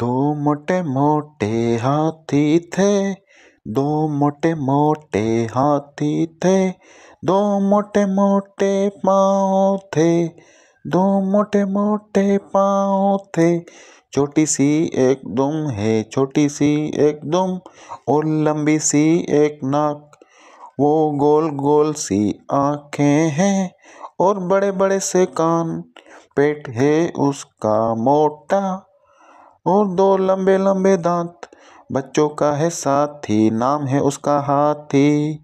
दो मोटे मोटे हाथी थे दो मोटे मोटे हाथी थे दो मोटे मोटे पाँव थे दो मोटे मोटे पाँव थे छोटी सी एक दुम है छोटी सी एक दुम और लंबी सी एक नाक वो गोल गोल सी आँखें हैं और बड़े बड़े से कान पेट है उसका मोटा और दो लंबे लंबे दांत बच्चों का है साथी नाम है उसका हाथी